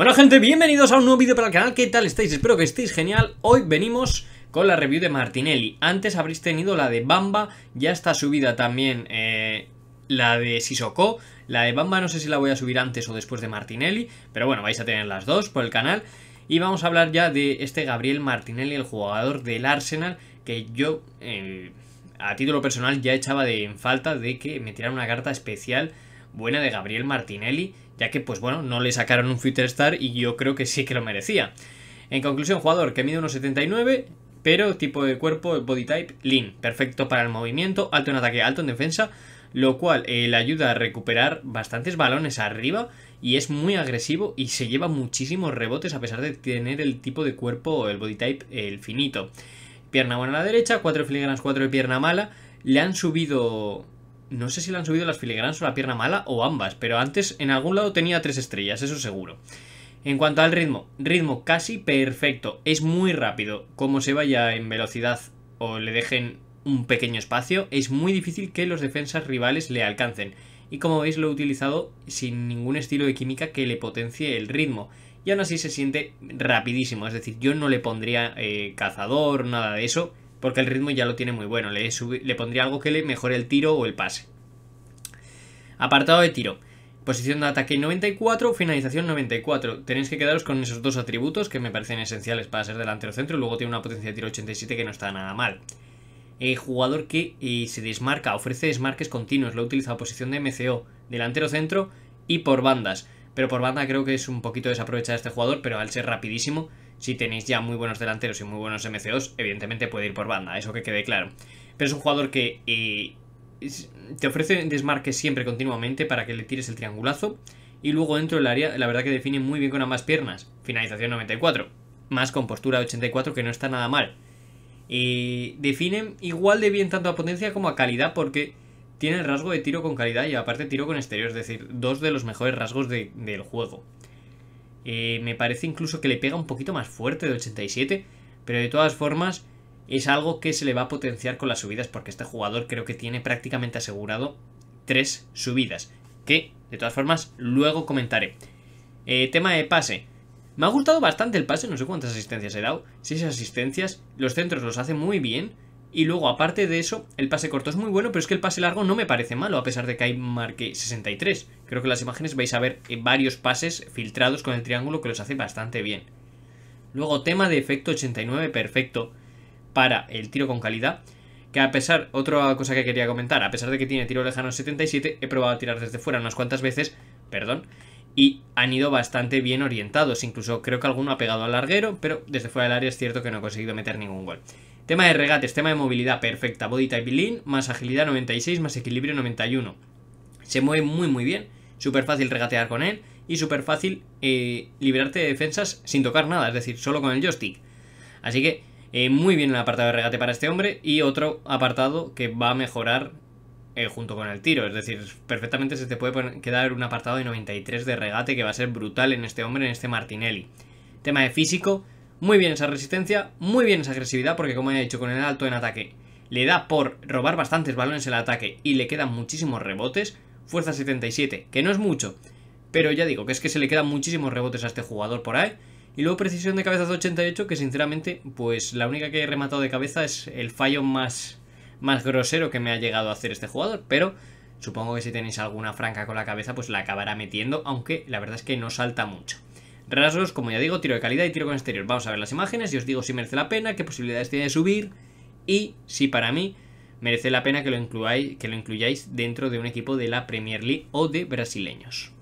Bueno gente, bienvenidos a un nuevo vídeo para el canal, ¿qué tal estáis? Espero que estéis genial, hoy venimos con la review de Martinelli, antes habréis tenido la de Bamba, ya está subida también eh, la de Sissoko, la de Bamba no sé si la voy a subir antes o después de Martinelli, pero bueno, vais a tener las dos por el canal, y vamos a hablar ya de este Gabriel Martinelli, el jugador del Arsenal, que yo eh, a título personal ya echaba de en falta de que me tirara una carta especial buena de Gabriel Martinelli, ya que, pues bueno, no le sacaron un Future Star y yo creo que sí que lo merecía. En conclusión, jugador que mide unos pero tipo de cuerpo, body type, lean, perfecto para el movimiento, alto en ataque, alto en defensa, lo cual eh, le ayuda a recuperar bastantes balones arriba y es muy agresivo y se lleva muchísimos rebotes a pesar de tener el tipo de cuerpo, el body type, el finito. Pierna buena a la derecha, 4 filigranas, 4 de pierna mala, le han subido no sé si le han subido las filigranas o la pierna mala o ambas, pero antes en algún lado tenía tres estrellas, eso seguro. En cuanto al ritmo, ritmo casi perfecto, es muy rápido. Como se vaya en velocidad o le dejen un pequeño espacio, es muy difícil que los defensas rivales le alcancen. Y como veis lo he utilizado sin ningún estilo de química que le potencie el ritmo. Y aún así se siente rapidísimo, es decir, yo no le pondría eh, cazador, nada de eso, porque el ritmo ya lo tiene muy bueno. Le, le pondría algo que le mejore el tiro o el pase. Apartado de tiro. Posición de ataque 94, finalización 94. Tenéis que quedaros con esos dos atributos que me parecen esenciales para ser delantero centro. luego tiene una potencia de tiro 87 que no está nada mal. el eh, jugador que eh, se desmarca, ofrece desmarques continuos. Lo he utilizado posición de MCO, delantero centro y por bandas. Pero por banda creo que es un poquito desaprovechado este jugador, pero al ser rapidísimo si tenéis ya muy buenos delanteros y muy buenos MCOs, evidentemente puede ir por banda, eso que quede claro. Pero es un jugador que eh, te ofrece desmarques siempre continuamente para que le tires el triangulazo. Y luego dentro del área, la verdad que define muy bien con ambas piernas. Finalización 94. Más con postura 84 que no está nada mal. Y define igual de bien tanto a potencia como a calidad porque tiene el rasgo de tiro con calidad y aparte tiro con exterior. Es decir, dos de los mejores rasgos del juego. Eh, me parece incluso que le pega un poquito más fuerte de 87, pero de todas formas es algo que se le va a potenciar con las subidas porque este jugador creo que tiene prácticamente asegurado tres subidas, que de todas formas luego comentaré. Eh, tema de pase. Me ha gustado bastante el pase, no sé cuántas asistencias he dado, seis asistencias, los centros los hace muy bien y luego aparte de eso el pase corto es muy bueno, pero es que el pase largo no me parece malo a pesar de que hay marque 63. Creo que las imágenes vais a ver varios pases filtrados con el triángulo que los hace bastante bien. Luego tema de efecto 89 perfecto para el tiro con calidad. Que a pesar, otra cosa que quería comentar, a pesar de que tiene tiro lejano 77, he probado a tirar desde fuera unas cuantas veces, perdón, y han ido bastante bien orientados. Incluso creo que alguno ha pegado al larguero, pero desde fuera del área es cierto que no he conseguido meter ningún gol. Tema de regates, tema de movilidad perfecta, body type lean, más agilidad 96, más equilibrio 91. Se mueve muy muy bien súper fácil regatear con él y súper fácil eh, liberarte de defensas sin tocar nada, es decir, solo con el joystick. Así que eh, muy bien el apartado de regate para este hombre y otro apartado que va a mejorar eh, junto con el tiro, es decir, perfectamente se te puede quedar un apartado de 93 de regate que va a ser brutal en este hombre, en este Martinelli. Tema de físico, muy bien esa resistencia, muy bien esa agresividad, porque como he dicho, con el alto en ataque le da por robar bastantes balones el ataque y le quedan muchísimos rebotes, fuerza 77, que no es mucho, pero ya digo que es que se le quedan muchísimos rebotes a este jugador por ahí. Y luego precisión de cabeza 88, que sinceramente, pues la única que he rematado de cabeza es el fallo más, más grosero que me ha llegado a hacer este jugador, pero supongo que si tenéis alguna franca con la cabeza, pues la acabará metiendo, aunque la verdad es que no salta mucho. Rasgos, como ya digo, tiro de calidad y tiro con exterior. Vamos a ver las imágenes y os digo si merece la pena, qué posibilidades tiene de subir y si para mí merece la pena que lo, incluyáis dentro de un equipo de la Premier League o de brasileños.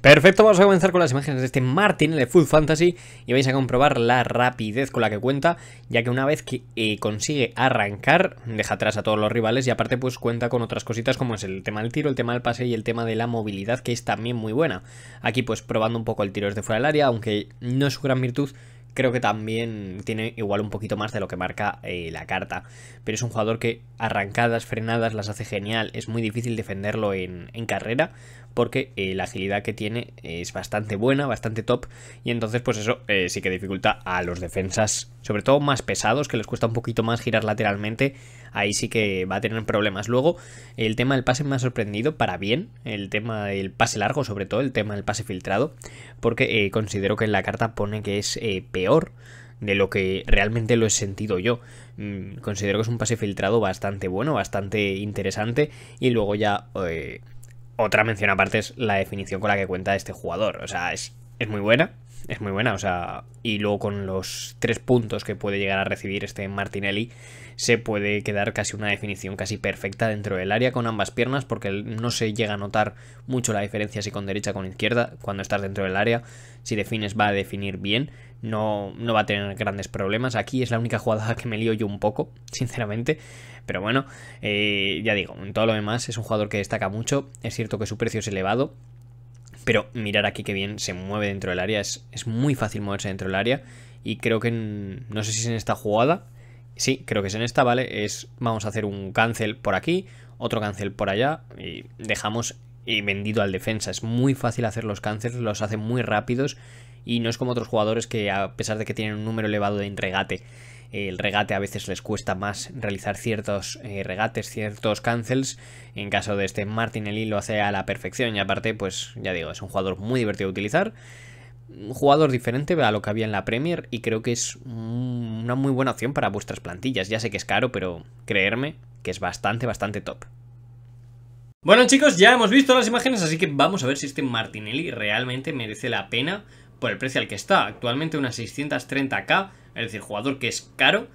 Perfecto, vamos a comenzar con las imágenes de este Martin, el de Full Fantasy, y vais a comprobar la rapidez con la que cuenta, ya que una vez que eh, consigue arrancar, deja atrás a todos los rivales y aparte pues cuenta con otras cositas como es el tema del tiro, el tema del pase y el tema de la movilidad, que es también muy buena. Aquí pues probando un poco el tiro desde fuera del área, aunque no es su gran virtud, creo que también tiene igual un poquito más de lo que marca eh, la carta. Pero es un jugador que arrancadas, frenadas, las hace genial. Es muy difícil defenderlo en, carrera porque eh, la agilidad que tiene es bastante buena, bastante top. Y entonces pues eso eh, sí que dificulta a los defensas sobre todo más pesados, que les cuesta un poquito más girar lateralmente, ahí sí que va a tener problemas. Luego, el tema del pase me ha sorprendido para bien, el tema del pase largo, sobre todo el tema del pase filtrado, porque eh, considero que en la carta pone que es eh, peor de lo que realmente lo he sentido yo. Mm, considero que es un pase filtrado bastante bueno, bastante interesante, y luego ya... Eh, otra mención aparte es la definición con la que cuenta este jugador. O sea, es, es muy buena, es muy buena, o sea, y luego con los tres puntos que puede llegar a recibir este Martinelli, se puede quedar casi una definición casi perfecta dentro del área con ambas piernas, porque no se llega a notar mucho la diferencia si con derecha o con izquierda, cuando estás dentro del área, si defines va a definir bien, no, no va a tener grandes problemas, aquí es la única jugada que me lío yo un poco, sinceramente, pero bueno, eh, ya digo, en todo lo demás es un jugador que destaca mucho, es cierto que su precio es elevado, pero mirar aquí que bien se mueve dentro del área. Es, muy fácil moverse dentro del área. Y creo que, no sé si es en esta jugada. Sí, creo que es en esta, ¿vale? Es, vamos a hacer un cancel por aquí, otro cancel por allá. Y dejamos y vendido al defensa. Es muy fácil hacer los cancels, los hace muy rápidos. Y no es como otros jugadores que a pesar de que tienen un número elevado de entregate el regate a veces les cuesta más realizar ciertos eh, regates, ciertos cancels. En caso de este Martinelli lo hace a la perfección y aparte, pues ya digo, es un jugador muy divertido de utilizar. Un jugador diferente a lo que había en la Premier y creo que es una muy buena opción para vuestras plantillas. Ya sé que es caro, pero creerme que es bastante, bastante top. Bueno chicos, ya hemos visto las imágenes, así que vamos a ver si este Martinelli realmente merece la pena por el precio al que está. Actualmente unas 630k, es decir, jugador que es caro,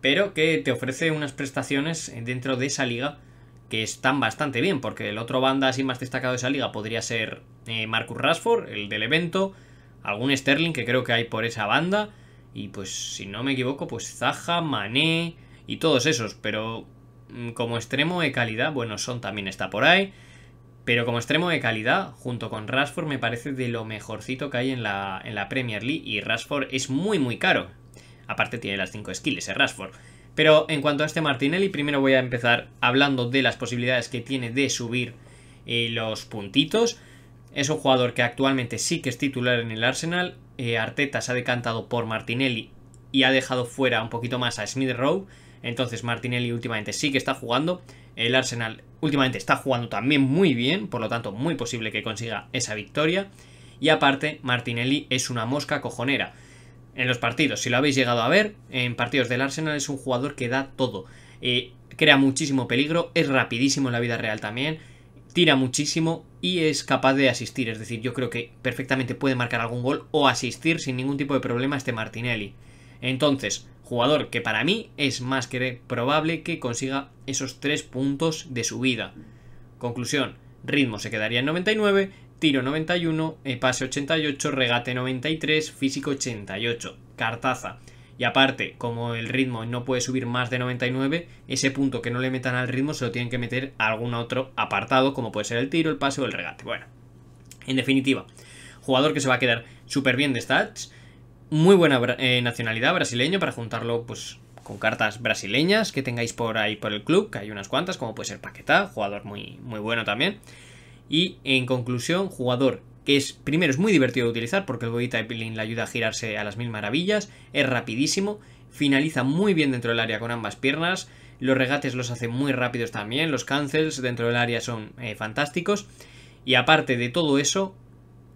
pero que te ofrece unas prestaciones dentro de esa liga que están bastante bien, porque el otro banda así más destacado de esa liga podría ser eh, Marcus Rashford, el del evento, algún Sterling que creo que hay por esa banda, y pues si no me equivoco, pues Zaha, Mané y todos esos, pero mm, como extremo de calidad, bueno, Son también está por ahí. Pero como extremo de calidad, junto con Rashford, me parece de lo mejorcito que hay en la, Premier League. Y Rashford es muy, muy caro. Aparte tiene las 5 skills, el eh, Rashford. Pero en cuanto a este Martinelli, primero voy a empezar hablando de las posibilidades que tiene de subir eh, los puntitos. Es un jugador que actualmente sí que es titular en el Arsenal. Eh, Arteta se ha decantado por Martinelli y ha dejado fuera un poquito más a Smith Rowe. Entonces Martinelli últimamente sí que está jugando. El Arsenal últimamente está jugando también muy bien, por lo tanto muy posible que consiga esa victoria. Y aparte, Martinelli es una mosca cojonera. En los partidos, si lo habéis llegado a ver, en partidos del Arsenal es un jugador que da todo. Eh, crea muchísimo peligro, es rapidísimo en la vida real también, tira muchísimo y es capaz de asistir. Es decir, yo creo que perfectamente puede marcar algún gol o asistir sin ningún tipo de problema este Martinelli. Entonces, jugador que para mí es más que probable que consiga esos tres puntos de subida. Conclusión, ritmo se quedaría en 99, tiro 91, eh, pase 88, regate 93, físico 88, cartaza. Y aparte, como el ritmo no puede subir más de 99, ese punto que no le metan al ritmo se lo tienen que meter a algún otro apartado, como puede ser el tiro, el pase o el regate. Bueno, en definitiva, jugador que se va a quedar súper bien de stats, muy buena eh, nacionalidad brasileño para juntarlo pues con cartas brasileñas que tengáis por ahí por el club, que hay unas cuantas, como puede ser Paquetá, jugador muy, muy bueno también. Y en conclusión, jugador que es, primero, es muy divertido de utilizar porque el body typing le ayuda a girarse a las mil maravillas, es rapidísimo, finaliza muy bien dentro del área con ambas piernas, los regates los hace muy rápidos también, los cancels dentro del área son eh, fantásticos. Y aparte de todo eso,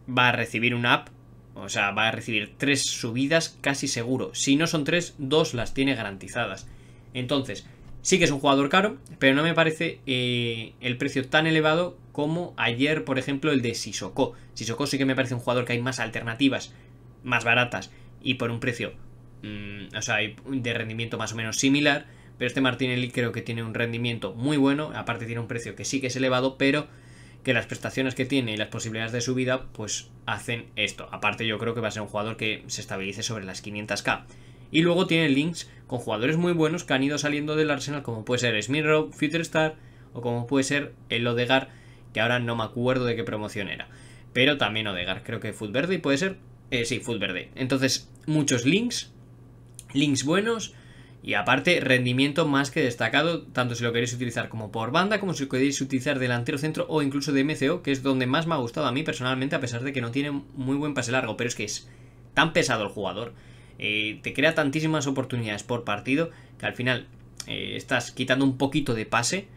va a recibir un app o sea, va a recibir tres subidas casi seguro. Si no son tres, dos las tiene garantizadas. Entonces, sí que es un jugador caro, pero no me parece eh, el precio tan elevado como ayer, por ejemplo, el de Sissoko. Sissoko sí que me parece un jugador que hay más alternativas, más baratas y por un precio, mm, o sea, de rendimiento más o menos similar. Pero este Martinelli creo que tiene un rendimiento muy bueno. Aparte tiene un precio que sí que es elevado, pero que las prestaciones que tiene y las posibilidades de subida, pues hacen esto. Aparte yo creo que va a ser un jugador que se estabilice sobre las 500k. Y luego tiene links con jugadores muy buenos que han ido saliendo del Arsenal, como puede ser Smith Rob, Future Star o como puede ser el Odegar, que ahora no me acuerdo de qué promoción era. Pero también Odegar, creo que Food Verde puede ser. Eh, sí, Food Verde. Entonces, muchos links, links buenos y aparte, rendimiento más que destacado, tanto si lo queréis utilizar como por banda, como si lo queréis utilizar delantero centro o incluso de MCO, que es donde más me ha gustado a mí personalmente, a pesar de que no tiene muy buen pase largo, pero es que es tan pesado el jugador, eh, te crea tantísimas oportunidades por partido, que al final eh, estás quitando un poquito de pase,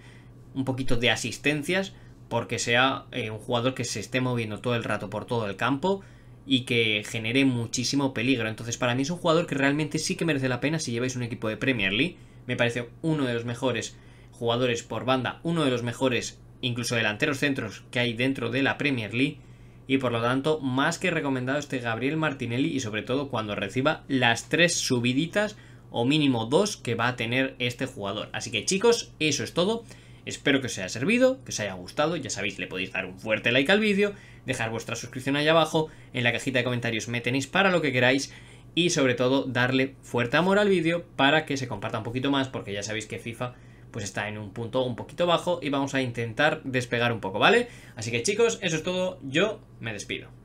un poquito de asistencias, porque sea eh, un jugador que se esté moviendo todo el rato por todo el campo, y que genere muchísimo peligro. Entonces para mí es un jugador que realmente sí que merece la pena si lleváis un equipo de Premier League. Me parece uno de los mejores jugadores por banda, uno de los mejores incluso delanteros centros que hay dentro de la Premier League. Y por lo tanto, más que recomendado este Gabriel Martinelli y sobre todo cuando reciba las tres subiditas o mínimo dos que va a tener este jugador. Así que chicos, eso es todo. Espero que os haya servido, que os haya gustado, ya sabéis, le podéis dar un fuerte like al vídeo, dejar vuestra suscripción ahí abajo, en la cajita de comentarios me tenéis para lo que queráis y sobre todo darle fuerte amor al vídeo para que se comparta un poquito más porque ya sabéis que FIFA pues está en un punto un poquito bajo y vamos a intentar despegar un poco, ¿vale? Así que chicos, eso es todo, yo me despido.